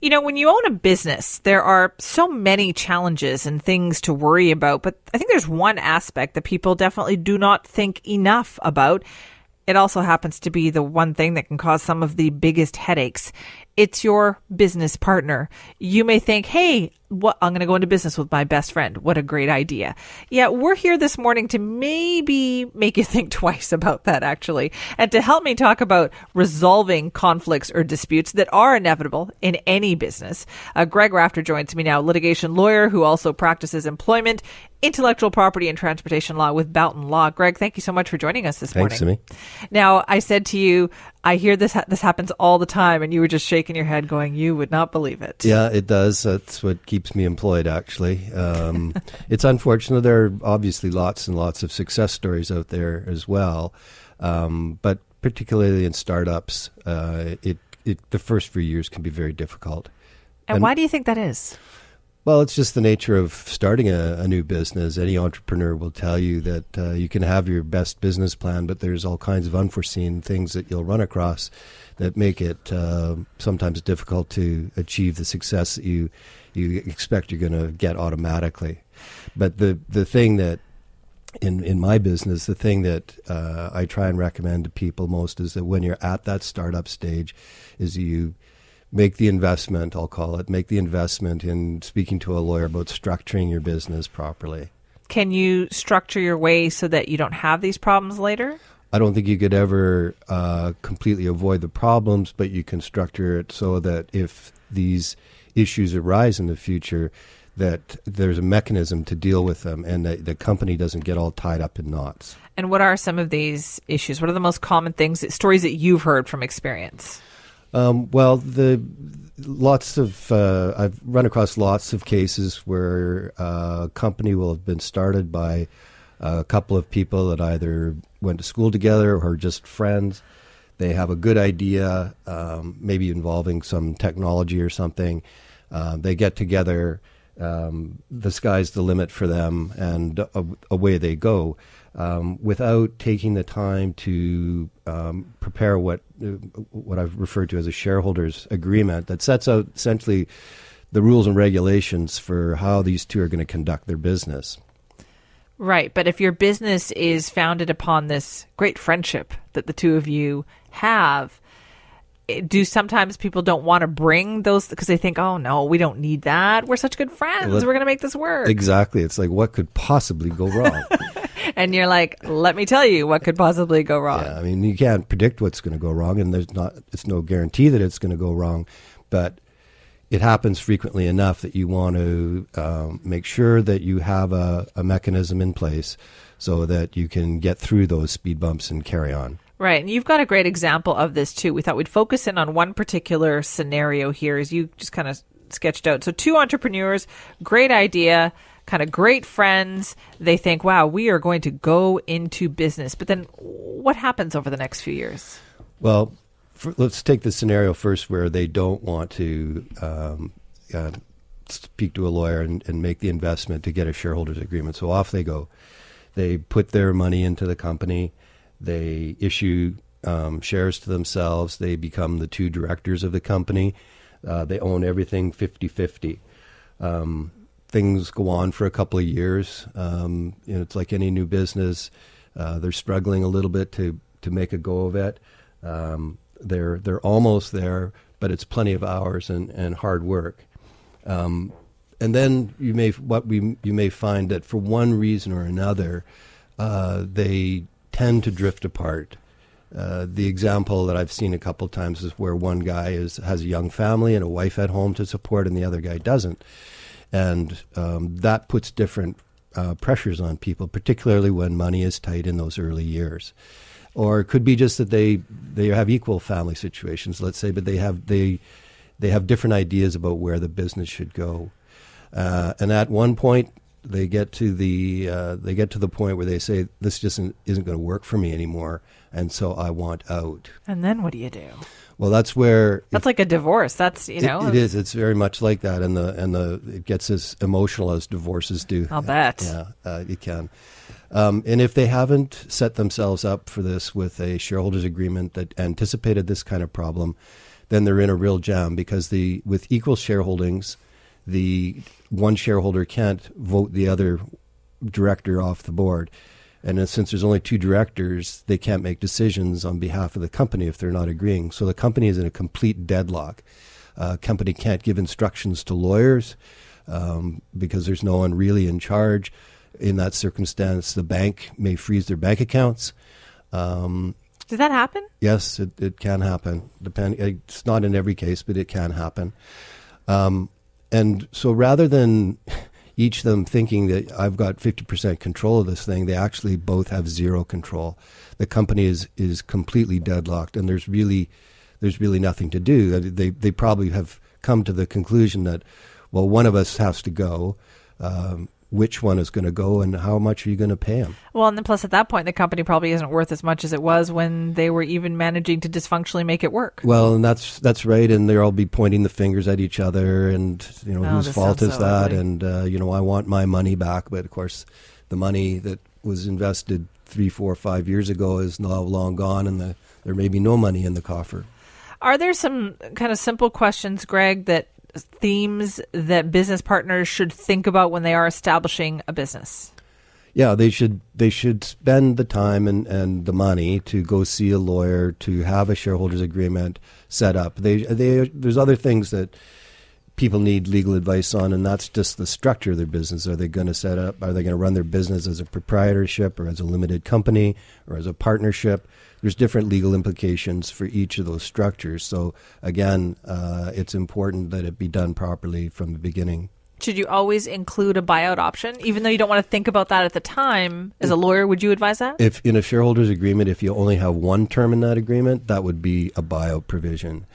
You know, when you own a business, there are so many challenges and things to worry about, but I think there's one aspect that people definitely do not think enough about. It also happens to be the one thing that can cause some of the biggest headaches it's your business partner. You may think, hey, what, I'm going to go into business with my best friend. What a great idea. Yeah, we're here this morning to maybe make you think twice about that, actually, and to help me talk about resolving conflicts or disputes that are inevitable in any business. Uh, Greg Rafter joins me now, litigation lawyer who also practices employment, intellectual property, and transportation law with Boughton Law. Greg, thank you so much for joining us this Thanks morning. Thanks, to me. Now, I said to you, I hear this ha- this happens all the time, and you were just shaking in your head going, you would not believe it. Yeah, it does. That's what keeps me employed, actually. Um, it's unfortunate. There are obviously lots and lots of success stories out there as well. Um, but particularly in startups, uh, it, it, the first few years can be very difficult. And, and why do you think that is? Well, it's just the nature of starting a, a new business. Any entrepreneur will tell you that uh, you can have your best business plan, but there's all kinds of unforeseen things that you'll run across that make it uh, sometimes difficult to achieve the success that you you expect you're going to get automatically. But the the thing that in in my business, the thing that uh, I try and recommend to people most is that when you're at that startup stage, is you make the investment, I'll call it, make the investment in speaking to a lawyer about structuring your business properly. Can you structure your way so that you don't have these problems later? I don't think you could ever uh, completely avoid the problems, but you can structure it so that if these issues arise in the future, that there's a mechanism to deal with them and that the company doesn't get all tied up in knots. And what are some of these issues? What are the most common things, stories that you've heard from experience? Um, well, the lots of uh, I've run across lots of cases where uh, a company will have been started by a couple of people that either went to school together or just friends. They have a good idea, um, maybe involving some technology or something. Uh, they get together um, the sky's the limit for them, and away they go. Um, without taking the time to um, prepare what uh, what I've referred to as a shareholders agreement that sets out essentially the rules and regulations for how these two are going to conduct their business. Right, but if your business is founded upon this great friendship that the two of you have, do sometimes people don't want to bring those because they think, oh no, we don't need that. We're such good friends. Let, We're going to make this work. Exactly. It's like, what could possibly go wrong? and you're like, let me tell you what could possibly go wrong. Yeah, I mean, you can't predict what's going to go wrong, and there's not, it's no guarantee that it's going to go wrong, but it happens frequently enough that you want to um, make sure that you have a, a mechanism in place so that you can get through those speed bumps and carry on. Right. And you've got a great example of this too. We thought we'd focus in on one particular scenario here as you just kind of sketched out. So two entrepreneurs, great idea, kind of great friends. They think, wow, we are going to go into business. But then what happens over the next few years? Well, for, let's take the scenario first where they don't want to um, uh, speak to a lawyer and, and make the investment to get a shareholders agreement. So off they go. They put their money into the company they issue um, shares to themselves. They become the two directors of the company. Uh, they own everything 50 50. Um, things go on for a couple of years. Um, you know, it's like any new business. Uh, they're struggling a little bit to, to make a go of it. Um, they're, they're almost there, but it's plenty of hours and, and hard work. Um, and then you may, what we, you may find that for one reason or another, uh, they tend to drift apart. Uh, the example that I've seen a couple times is where one guy is has a young family and a wife at home to support, and the other guy doesn't, and um, that puts different uh, pressures on people, particularly when money is tight in those early years. Or it could be just that they they have equal family situations, let's say, but they have they they have different ideas about where the business should go. Uh, and at one point, they get to the uh, they get to the point where they say this just isn't, isn't going to work for me anymore, and so I want out. And then what do you do? Well, that's where that's if, like a divorce. That's you know, it, it is. It's very much like that, and the and the it gets as emotional as divorces do. I'll bet. Yeah, uh, it can. Um, and if they haven't set themselves up for this with a shareholders agreement that anticipated this kind of problem, then they're in a real jam because the with equal shareholdings the one shareholder can't vote the other director off the board. And since there's only two directors, they can't make decisions on behalf of the company if they're not agreeing. So the company is in a complete deadlock. Uh, company can't give instructions to lawyers um, because there's no one really in charge. In that circumstance, the bank may freeze their bank accounts. Um, Does that happen? Yes, it, it can happen. Depend- it's not in every case, but it can happen. Um, and so rather than each of them thinking that I've got 50% control of this thing, they actually both have zero control. The company is is completely deadlocked, and there's really there's really nothing to do. Uh, they they probably have come to the conclusion that well, one of us has to go. Um, which one is going to go and how much are you going to pay them. Well, and then plus at that point, the company probably isn't worth as much as it was when they were even managing to dysfunctionally make it work. Well, and that's that's right, and they'll all be pointing the fingers at each other, and you know oh, whose fault is so that, ugly. and uh, you know I want my money back, but of course, the money that was invested three, four, five years ago is now long gone, and the, there may be no money in the coffer. Are there some kind of simple questions, Greg, that themes that business partners should think about when they are establishing a business? Yeah, they should they should spend the time and, and the money to go see a lawyer to have a shareholders agreement set up. They they there's other things that people need legal advice on, and that's just the structure of their business. Are they going to set up? Are they going to run their business as a proprietorship or as a limited company or as a partnership? There's different legal implications for each of those structures. So again, uh, it's important that it be done properly from the beginning should you always include a buyout option, even though you don't want to think about that at the time? As a lawyer, would you advise that? If in a shareholders agreement, if you only have one term in that agreement, that would be a buyout provision.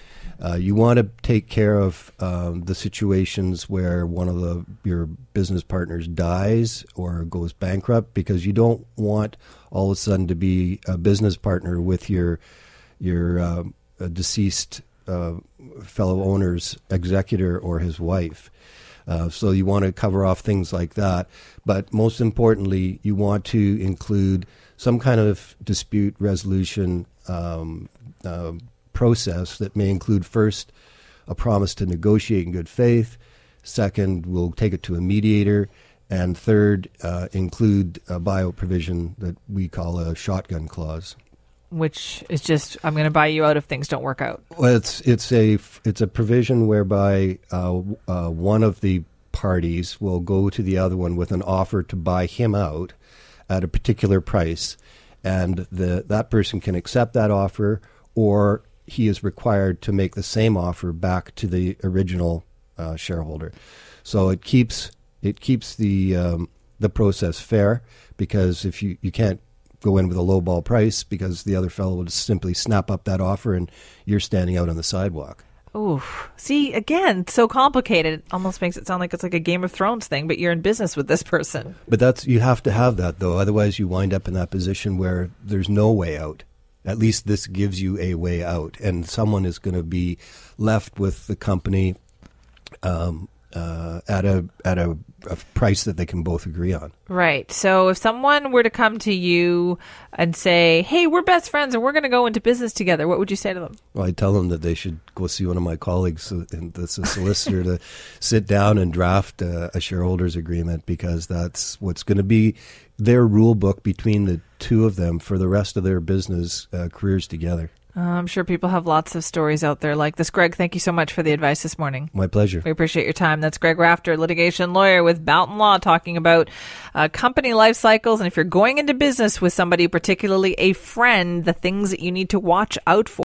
Uh, you want to take care of um, the situations where one of the your business partners dies or goes bankrupt because you don't want all of a sudden to be a business partner with your your uh, deceased uh, fellow owner's executor or his wife. Uh, so you want to cover off things like that. But most importantly, you want to include some kind of dispute resolution um, uh, process that may include first a promise to negotiate in good faith. Second, we'll take it to a mediator. And third, uh, include a bio provision that we call a shotgun clause which is just I'm going to buy you out if things don't work out. Well, it's it's a it's a provision whereby uh, uh, one of the parties will go to the other one with an offer to buy him out at a particular price, and the that person can accept that offer, or he is required to make the same offer back to the original uh, shareholder. So it keeps it keeps the um, the process fair because if you, you can't go in with a low ball price because the other fellow just simply snap up that offer and you're standing out on the sidewalk. Oof. See, again, so complicated. It almost makes it sound like it's like a Game of Thrones thing, but you're in business with this person. But that's you have to have that though, otherwise you wind up in that position where there's no way out. At least this gives you a way out, and someone is going to be left with the company um, uh, at a at a, a, price that they can both agree on. Right. So if someone were to come to you and say, "Hey, we're best friends and we're going to go into business together," what would you say to them? Well, I tell them that they should go see one of my colleagues, uh, that's a solicitor, to sit down and draft a, a shareholders agreement because that's what's going to be their rule book between the two of them for the rest of their business uh, careers together. Uh, I'm sure people have lots of stories out there like this. Greg, thank you so much for the advice this morning. My pleasure. We appreciate your time. That's Greg Rafter, litigation lawyer with Boughton Law, talking about uh, company life cycles. And if you're going into business with somebody, particularly a friend, the things that you need to watch out for.